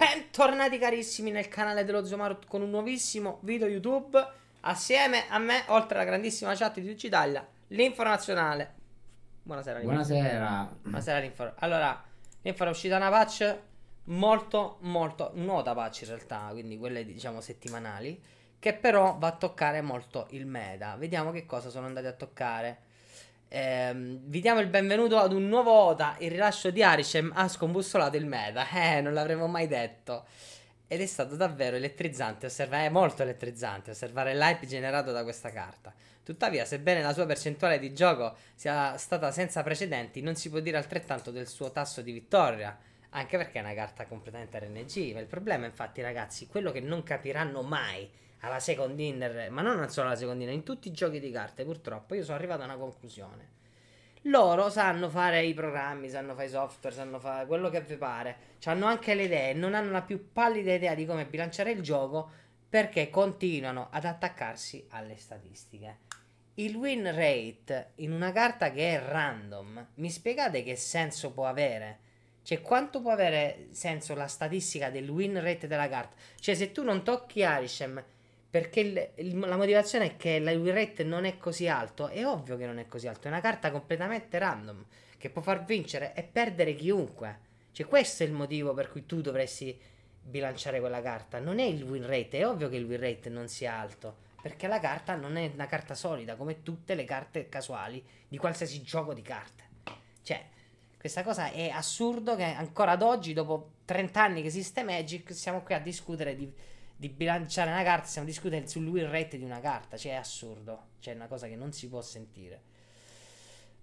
Bentornati carissimi nel canale dello Zomarot con un nuovissimo video YouTube Assieme a me, oltre alla grandissima chat di Twitch Italia, l'informazionale Buonasera Buonasera Buonasera l'info Allora, l'info è uscita una patch molto molto nota patch in realtà Quindi quelle diciamo settimanali Che però va a toccare molto il meta Vediamo che cosa sono andati a toccare Ehm, vi diamo il benvenuto ad un nuovo OTA. Il rilascio di Arishem ha scombussolato il meta. Eh, non l'avremmo mai detto. Ed è stato davvero elettrizzante è molto elettrizzante osservare l'hype generato da questa carta. Tuttavia, sebbene la sua percentuale di gioco sia stata senza precedenti, non si può dire altrettanto del suo tasso di vittoria. Anche perché è una carta completamente RNG. Ma il problema, infatti, ragazzi, quello che non capiranno mai alla second dinner, ma non solo alla second dinner, in tutti i giochi di carte purtroppo io sono arrivato a una conclusione. Loro sanno fare i programmi, sanno fare i software, sanno fare quello che vi pare, hanno anche le idee, non hanno la più pallida idea di come bilanciare il gioco perché continuano ad attaccarsi alle statistiche. Il win rate in una carta che è random, mi spiegate che senso può avere? Cioè, quanto può avere senso la statistica del win rate della carta? Cioè, se tu non tocchi Arishem perché il, il, la motivazione è che la win rate non è così alto. È ovvio che non è così alto. È una carta completamente random che può far vincere e perdere chiunque. Cioè, questo è il motivo per cui tu dovresti bilanciare quella carta. Non è il win rate. È ovvio che il win rate non sia alto. Perché la carta non è una carta solida come tutte le carte casuali di qualsiasi gioco di carte. Cioè, questa cosa è assurdo che ancora ad oggi, dopo 30 anni che esiste Magic, siamo qui a discutere di di bilanciare una carta, stiamo discutendo sull'will rate di una carta, cioè è assurdo, cioè è una cosa che non si può sentire.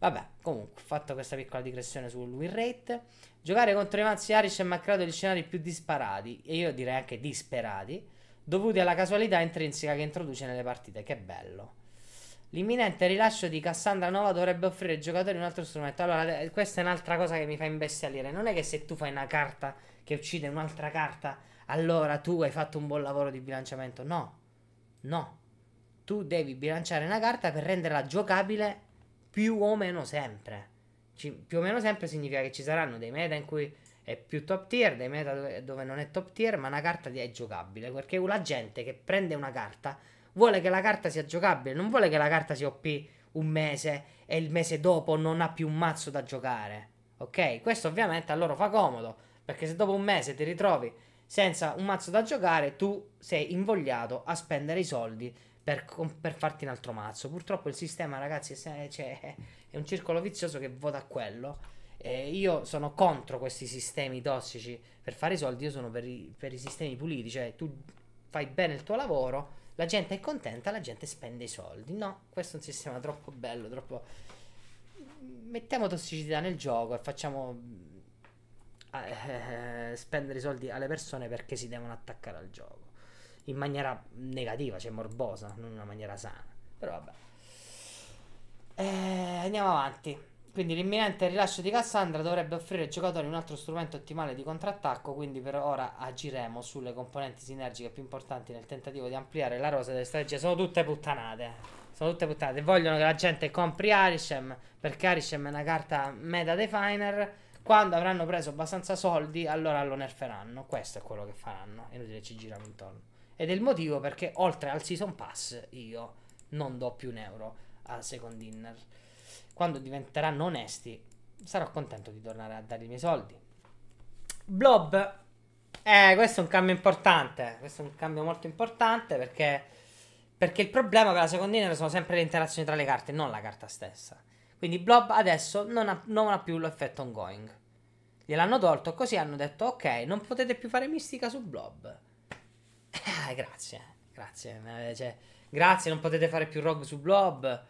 Vabbè, comunque, fatto questa piccola digressione sul win rate. Giocare contro i mazzi Arish mi ha gli scenari più disparati, e io direi anche disperati, dovuti alla casualità intrinseca che introduce nelle partite. Che bello. L'imminente rilascio di Cassandra Nova dovrebbe offrire ai giocatori un altro strumento. Allora, questa è un'altra cosa che mi fa imbestialire. Non è che se tu fai una carta che uccide un'altra carta allora tu hai fatto un buon lavoro di bilanciamento. No, no. Tu devi bilanciare una carta per renderla giocabile più o meno sempre. Ci, più o meno sempre significa che ci saranno dei meta in cui è più top tier, dei meta dove, dove non è top tier, ma una carta è giocabile. Perché la gente che prende una carta vuole che la carta sia giocabile, non vuole che la carta sia OP un mese e il mese dopo non ha più un mazzo da giocare. Ok? Questo ovviamente a loro fa comodo, perché se dopo un mese ti ritrovi senza un mazzo da giocare tu sei invogliato a spendere i soldi per, per farti un altro mazzo. Purtroppo il sistema, ragazzi, è, cioè, è un circolo vizioso che vota a quello. Eh, io sono contro questi sistemi tossici per fare i soldi, io sono per i, per i sistemi puliti, cioè tu fai bene il tuo lavoro, la gente è contenta, la gente spende i soldi. No, questo è un sistema troppo bello, troppo... Mettiamo tossicità nel gioco e facciamo eh, spendere i soldi alle persone perché si devono attaccare al gioco in maniera negativa, cioè morbosa, non in una maniera sana. Però vabbè. Eh, andiamo avanti. Quindi l'imminente rilascio di Cassandra dovrebbe offrire ai giocatori un altro strumento ottimale di contrattacco, quindi per ora agiremo sulle componenti sinergiche più importanti nel tentativo di ampliare la rosa delle strategie. Sono tutte puttanate. Sono tutte puttanate. Vogliono che la gente compri Arishem, perché Arishem è una carta meta definer quando avranno preso abbastanza soldi, allora lo nerferanno. Questo è quello che faranno. E noi ci giriamo intorno. Ed è il motivo perché, oltre al season pass, io non do più un euro al second dinner. Quando diventeranno onesti, sarò contento di tornare a dare i miei soldi. Blob. Eh, questo è un cambio importante. Questo è un cambio molto importante perché. Perché il problema per la second dinner sono sempre le interazioni tra le carte, non la carta stessa. Quindi Blob adesso non ha, non ha più l'effetto ongoing. Gliel'hanno tolto, così hanno detto ok, non potete più fare mistica su Blob. Ah, grazie, grazie. Cioè, grazie, non potete fare più rogue su Blob.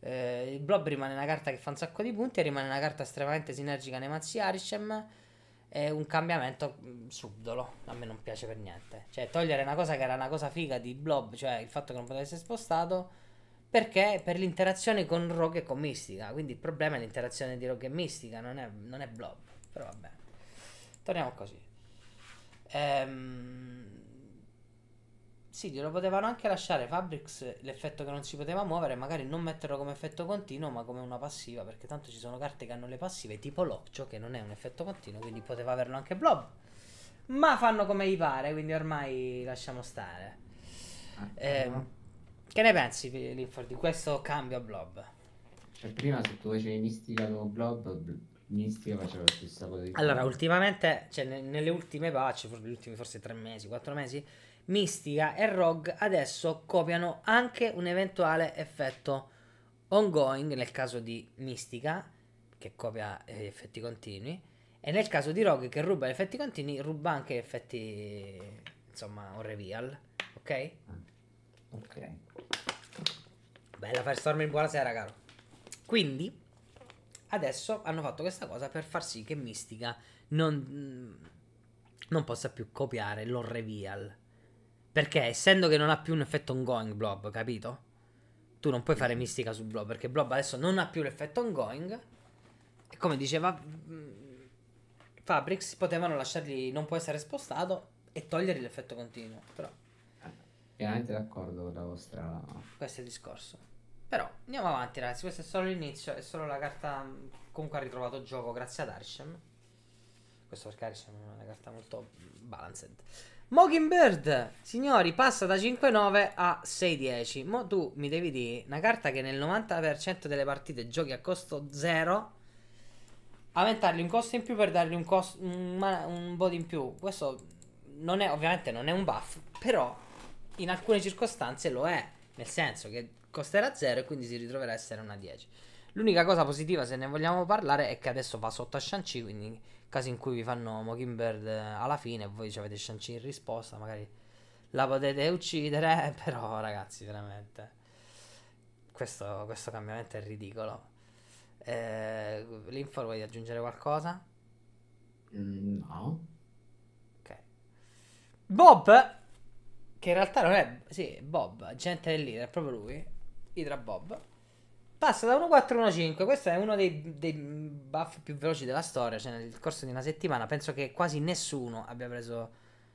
Eh, il Blob rimane una carta che fa un sacco di punti e rimane una carta estremamente sinergica nei mazzi Arishem. È un cambiamento mm, subdolo. A me non piace per niente. Cioè, togliere una cosa che era una cosa figa di Blob, cioè il fatto che non potesse essere spostato perché per l'interazione con Rogue e con Mistica Quindi il problema è l'interazione di Rogue e Mistica non è, non è Blob. Però vabbè. Torniamo così. Ehm... Sì, glielo potevano anche lasciare Fabrics l'effetto che non si poteva muovere, magari non metterlo come effetto continuo, ma come una passiva, perché tanto ci sono carte che hanno le passive, tipo Loccio, che non è un effetto continuo, quindi poteva averlo anche Blob. Ma fanno come gli pare, quindi ormai lasciamo stare. Ah, eh, ehm... Che ne pensi, Linford, di questo cambio a Blob? Cioè, prima se tu facevi Mistica con Blob, Mistica faceva la stessa cosa. Di allora, ultimamente, cioè, ne- nelle ultime patch, for- gli ultimi forse tre mesi, quattro mesi, Mistica e Rogue adesso copiano anche un eventuale effetto ongoing, nel caso di Mistica, che copia gli eh, effetti continui, e nel caso di Rogue che ruba gli effetti continui, ruba anche effetti, insomma, un reveal, ok? Ah, ok. Bella Firestorming, buonasera, caro. Quindi, adesso hanno fatto questa cosa per far sì che Mistica non, mm, non possa più copiare reveal. Perché, essendo che non ha più un effetto ongoing blob, capito? Tu non puoi fare mm. Mistica su blob, perché blob adesso non ha più l'effetto ongoing. E come diceva mm, Fabrix, potevano lasciargli, non può essere spostato, e togliergli l'effetto continuo, però ah, pienamente d'accordo con la vostra. Questo è il discorso. Però andiamo avanti, ragazzi. Questo è solo l'inizio. È solo la carta. Mm, comunque ha ritrovato gioco grazie ad Arishem. Questo perché Arishem è una carta molto balanced. Mockingbird, signori, passa da 5-9 a 6-10. Mo tu mi devi dire una carta che nel 90% delle partite giochi a costo 0. Aumentargli un costo in più per dargli un, cost, un, un body in più. Questo non è, ovviamente non è un buff, però in alcune circostanze lo è. Nel senso che costerà 0 e quindi si ritroverà a essere una 10. L'unica cosa positiva, se ne vogliamo parlare, è che adesso va sotto a Shang-Chi. quindi in caso in cui vi fanno Mockingbird eh, alla fine e voi avete Shang-Chi in risposta, magari la potete uccidere, però ragazzi, veramente, questo, questo cambiamento è ridicolo. Eh, L'info vuoi aggiungere qualcosa? Mm, no. Ok. Bob che in realtà non è. Sì, Bob, agente del leader, è proprio lui. Idra Bob. Passa da 1.4 a 1.5. Questo è uno dei, dei, buff più veloci della storia. Cioè, nel corso di una settimana penso che quasi nessuno abbia preso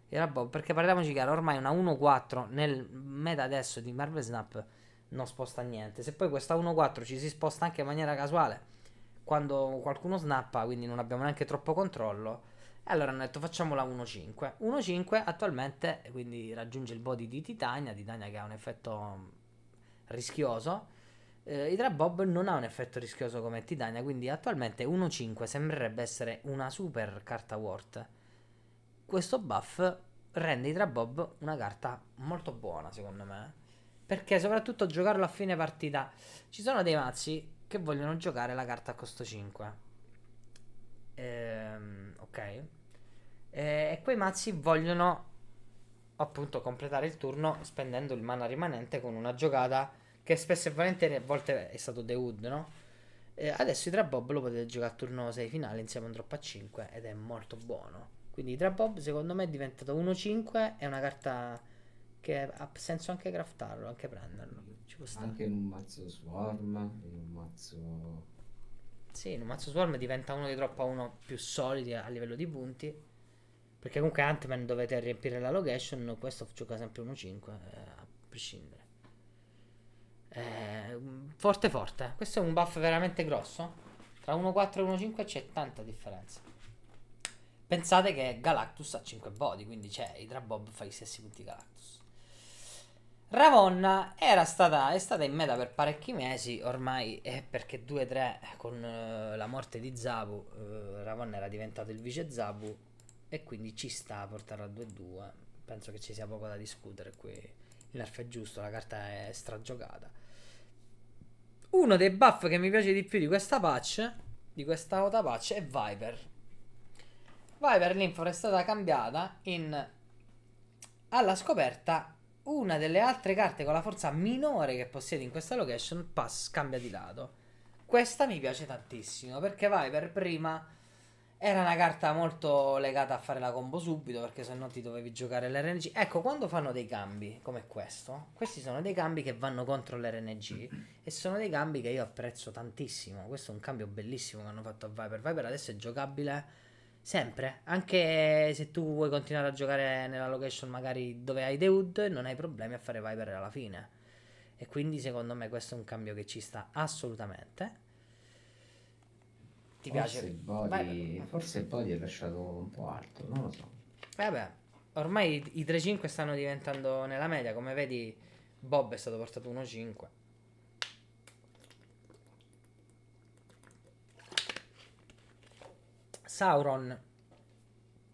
Idra Bob. Perché parliamoci chiaro, ormai una 1.4 nel meta adesso di Marvel Snap non sposta niente. Se poi questa 1.4 ci si sposta anche in maniera casuale, quando qualcuno snappa, quindi non abbiamo neanche troppo controllo allora hanno detto facciamola 1.5. 1.5 attualmente quindi raggiunge il body di Titania, Titania che ha un effetto mm, rischioso. Eh, Hydra Bob non ha un effetto rischioso come Titania, quindi attualmente 1.5 sembrerebbe essere una super carta Wart. Questo buff rende Hydra Bob una carta molto buona secondo me. Perché soprattutto giocarlo a fine partita. Ci sono dei mazzi che vogliono giocare la carta a costo 5. Ehm ok? Eh, e quei mazzi vogliono appunto completare il turno spendendo il mana rimanente con una giocata che spesso e volentieri a volte è stato The Hood, no? Eh, adesso i tre Bob lo potete giocare a turno 6 finale insieme a un drop a 5 ed è molto buono. Quindi i Bob secondo me è diventato 1-5, è una carta che ha senso anche craftarlo, anche prenderlo. Ci può stare. Anche in un mazzo Swarm, in un mazzo sì, il mazzo Swarm diventa uno di troppo a uno più solidi a livello di punti. Perché comunque Ant-Man dovete riempire la location, questo gioca sempre 1-5, eh, a prescindere. Eh, mm, forte forte, questo è un buff veramente grosso. Tra 1-4 e 1-5 c'è tanta differenza. Pensate che Galactus ha 5 body, quindi cioè Hydra Bob fa gli stessi punti Galactus. Ravonna era stata, è stata in meta per parecchi mesi, ormai eh, perché 2-3 eh, con eh, la morte di Zabu, eh, Ravonna era diventato il vice Zabu e quindi ci sta a portare a 2-2. Penso che ci sia poco da discutere qui. Il nerf è giusto, la carta è stragiocata. Uno dei buff che mi piace di più di questa patch, di questa auto patch, è Viper. Viper l'info è stata cambiata in alla scoperta una delle altre carte con la forza minore che possiedi in questa location pass, cambia di lato. Questa mi piace tantissimo perché vai per prima era una carta molto legata a fare la combo subito perché se no ti dovevi giocare l'RNG. Ecco, quando fanno dei cambi come questo, questi sono dei cambi che vanno contro l'RNG e sono dei cambi che io apprezzo tantissimo. Questo è un cambio bellissimo che hanno fatto a Viper. Viper adesso è giocabile Sempre, anche se tu vuoi continuare a giocare nella location magari dove hai The Hood, non hai problemi a fare Viper alla fine. E quindi secondo me questo è un cambio che ci sta assolutamente. Ti forse piace? Il body, Vai, forse il body è lasciato un po' alto, non lo so. Eh, vabbè, ormai i 3-5 stanno diventando nella media, come vedi Bob è stato portato 1-5. Sauron,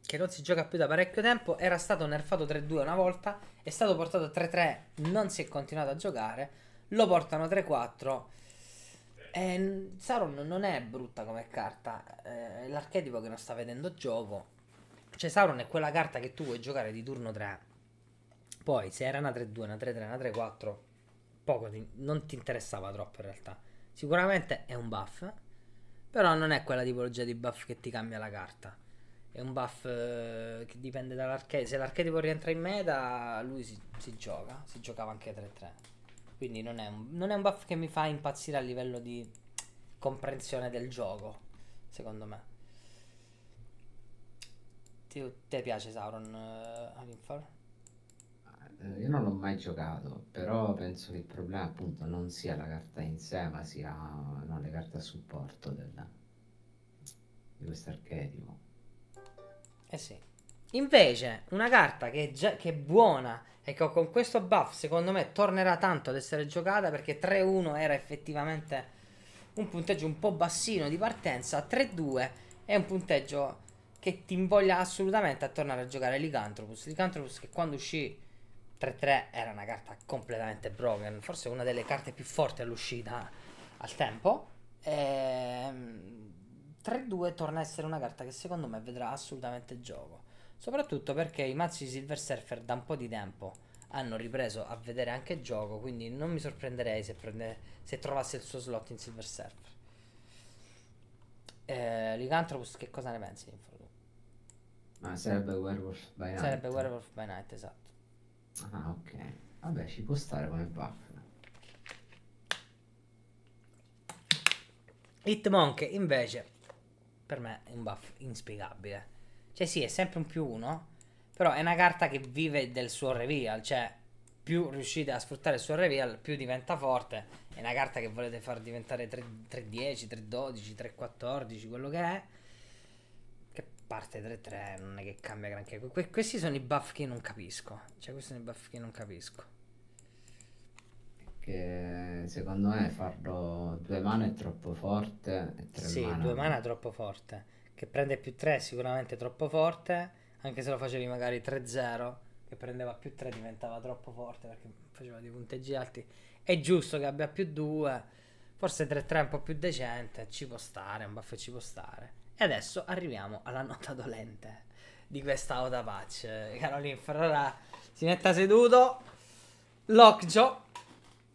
che non si gioca più da parecchio tempo, era stato nerfato 3-2 una volta, è stato portato 3-3, non si è continuato a giocare, lo portano 3-4. E eh, Sauron non è brutta come carta, eh, è l'archetipo che non sta vedendo gioco. Cioè Sauron è quella carta che tu vuoi giocare di turno 3. Poi se era una 3-2, una 3-3, una 3-4, poco ti, non ti interessava troppo in realtà. Sicuramente è un buff. Però non è quella tipologia di buff che ti cambia la carta. È un buff eh, che dipende dall'archetipo. Se l'archetipo rientra in meta, lui si, si gioca. Si giocava anche 3-3. Quindi non è, un, non è un buff che mi fa impazzire a livello di comprensione del gioco. Secondo me. Ti, te piace Sauron uh, eh, all'infar? Eh, io non l'ho mai giocato, però penso che il problema appunto non sia la carta in sé, ma sia no, le carte a supporto del, di questo archetipo. Eh sì. Invece, una carta che è, già, che è buona e che con questo buff secondo me tornerà tanto ad essere giocata perché 3-1 era effettivamente un punteggio un po' bassino di partenza, 3-2 è un punteggio che ti invoglia assolutamente a tornare a giocare Ligantropus. Ligantropus che quando uscì 3-3 era una carta completamente broken, forse una delle carte più forti all'uscita al tempo. Ehm, e 3-2 torna a essere una carta che secondo me vedrà assolutamente gioco. Soprattutto perché i mazzi di Silver Surfer da un po' di tempo hanno ripreso a vedere anche il gioco, quindi non mi sorprenderei se, prende, se trovasse il suo slot in Silver Surfer. Eh, Ligantropus, che cosa ne pensi, Info? sarebbe Werewolf by Night. Sarebbe Werewolf by Night, esatto. Ah, ok. Vabbè, ci può stare come buff. Hitmonk invece, per me è un buff inspiegabile. Cioè sì, è sempre un più uno, però è una carta che vive del suo reveal, cioè più riuscite a sfruttare il suo reveal, più diventa forte. È una carta che volete far diventare 3, 310, 312, 314, quello che è parte 3-3 non è che cambia granché. Que- questi sono i buff che non capisco. Cioè, questi sono i buff che non capisco. Che secondo me farlo due mani è troppo forte. E tre sì, mana... due mani è troppo forte. Che prende più 3 è sicuramente troppo forte. Anche se lo facevi magari 3-0, che prendeva più 3 diventava troppo forte perché faceva dei punteggi alti. È giusto che abbia più 2. Forse 3-3 è un po' più decente. Ci può stare, un buff ci può stare. E adesso arriviamo alla nota dolente di questa Oda Patch. Caroline Ferrara si metta seduto. Lockjaw,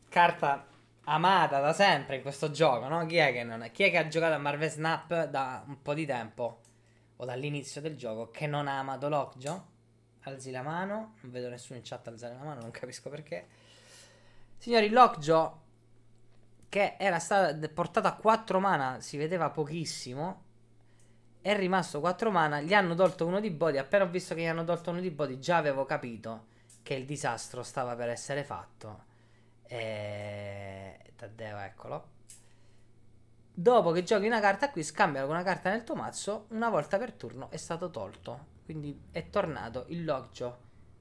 carta amata da sempre in questo gioco, no? Chi è che, non è? Chi è che ha giocato a Marvel Snap da un po' di tempo? O dall'inizio del gioco che non ha amato Lockjaw? Alzi la mano, non vedo nessuno in chat alzare la mano, non capisco perché. Signori, Lockjaw che era stata portata a 4 mana, si vedeva pochissimo è rimasto 4 mana, gli hanno tolto uno di body. Appena ho visto che gli hanno tolto uno di body, già avevo capito che il disastro stava per essere fatto. E... Taddeo, eccolo. Dopo che giochi una carta qui, scambia con una carta nel tuo mazzo, una volta per turno è stato tolto. Quindi è tornato il loggio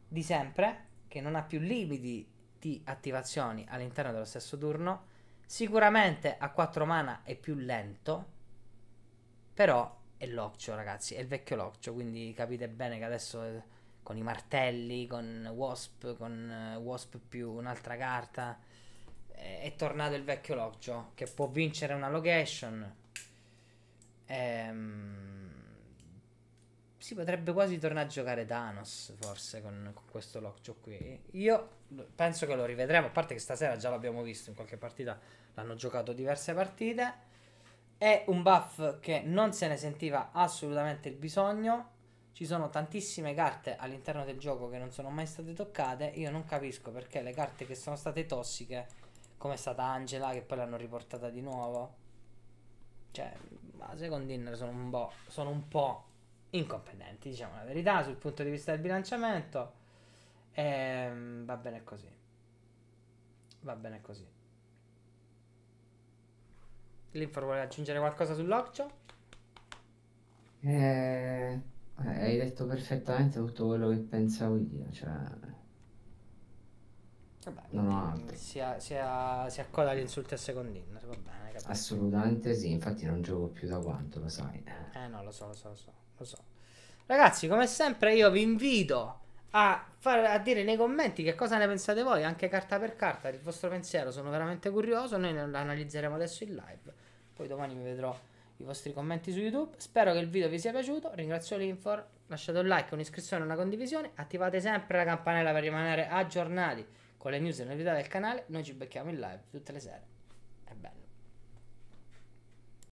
di sempre, che non ha più limiti di attivazioni all'interno dello stesso turno. Sicuramente a 4 mana è più lento, però è Loccio, ragazzi, è il vecchio Loccio, quindi capite bene che adesso eh, con i martelli, con Wasp, con eh, Wasp più un'altra carta, eh, è, tornato il vecchio Loccio che può vincere una location. Ehm, si potrebbe quasi tornare a giocare Thanos, forse, con, con questo Loccio qui. Io penso che lo rivedremo, a parte che stasera già l'abbiamo visto in qualche partita, l'hanno giocato diverse partite. È un buff che non se ne sentiva assolutamente il bisogno. Ci sono tantissime carte all'interno del gioco che non sono mai state toccate. Io non capisco perché le carte che sono state tossiche, come è stata Angela, che poi l'hanno riportata di nuovo. Cioè, a second dinner sono un, bo- sono un po' incompetenti, diciamo la verità, sul punto di vista del bilanciamento. E, ehm, va bene così. Va bene così. Linfor vuole aggiungere qualcosa sull'occhio? Eh, eh, hai detto perfettamente tutto quello che pensavo io, cioè... Vabbè, non ho altro. Si, a, si, accoda gli insulti a secondino, va bene, capito? Assolutamente sì, infatti non gioco più da quanto, lo sai. Eh no, lo so, lo so, lo so, lo so. Ragazzi, come sempre io vi invito a, far, a, dire nei commenti che cosa ne pensate voi, anche carta per carta, il vostro pensiero, sono veramente curioso, noi lo analizzeremo adesso in live. Poi domani mi vedrò i vostri commenti su YouTube. Spero che il video vi sia piaciuto. Ringrazio l'Infor. Lasciate un like, un'iscrizione, e una condivisione. Attivate sempre la campanella per rimanere aggiornati con le news e le novità del canale. Noi ci becchiamo in live tutte le sere. È bello.